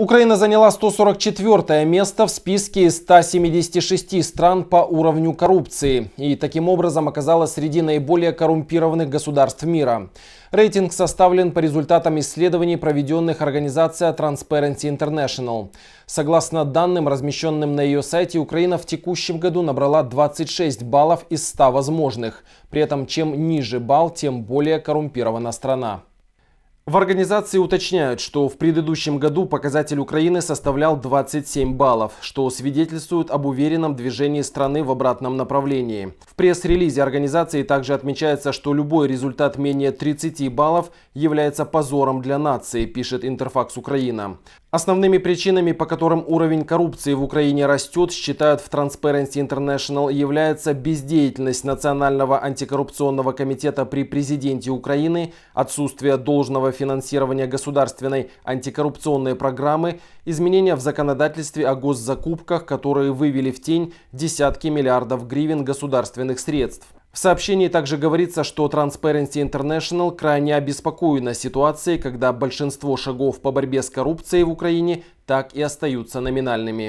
Украина заняла 144 место в списке 176 стран по уровню коррупции и таким образом оказалась среди наиболее коррумпированных государств мира. Рейтинг составлен по результатам исследований, проведенных организация Transparency International. Согласно данным, размещенным на ее сайте, Украина в текущем году набрала 26 баллов из 100 возможных. При этом чем ниже балл, тем более коррумпирована страна. В организации уточняют, что в предыдущем году показатель Украины составлял 27 баллов, что свидетельствует об уверенном движении страны в обратном направлении. В пресс-релизе организации также отмечается, что любой результат менее 30 баллов является позором для нации, пишет Интерфакс Украина. Основными причинами, по которым уровень коррупции в Украине растет, считают в Transparency International, является бездеятельность Национального антикоррупционного комитета при президенте Украины, отсутствие должного финансирования государственной антикоррупционной программы, изменения в законодательстве о госзакупках, которые вывели в тень десятки миллиардов гривен государственных средств. В сообщении также говорится, что Transparency International крайне обеспокоена ситуацией, когда большинство шагов по борьбе с коррупцией в Украине так и остаются номинальными.